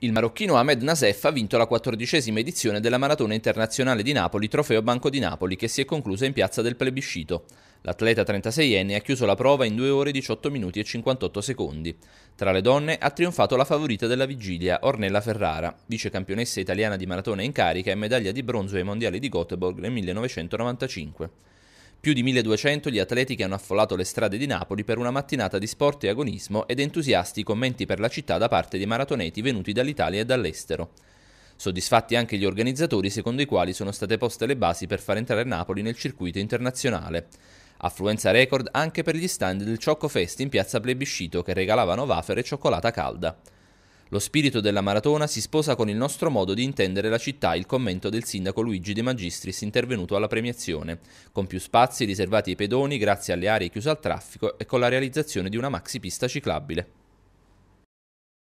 Il marocchino Ahmed Nasef ha vinto la quattordicesima edizione della Maratona Internazionale di Napoli Trofeo Banco di Napoli che si è conclusa in piazza del plebiscito. L'atleta 36enne ha chiuso la prova in 2 ore 18 minuti e 58 secondi. Tra le donne ha trionfato la favorita della vigilia, Ornella Ferrara, vice campionessa italiana di maratona in carica e medaglia di bronzo ai mondiali di Göteborg nel 1995. Più di 1200 gli atleti che hanno affollato le strade di Napoli per una mattinata di sport e agonismo ed entusiasti commenti per la città da parte dei maratoneti venuti dall'Italia e dall'estero. Soddisfatti anche gli organizzatori secondo i quali sono state poste le basi per far entrare Napoli nel circuito internazionale. Affluenza record anche per gli stand del Ciocco Fest in piazza Plebiscito che regalavano wafer e cioccolata calda. Lo spirito della maratona si sposa con il nostro modo di intendere la città, il commento del sindaco Luigi De Magistris intervenuto alla premiazione, con più spazi riservati ai pedoni grazie alle aree chiuse al traffico e con la realizzazione di una maxi pista ciclabile.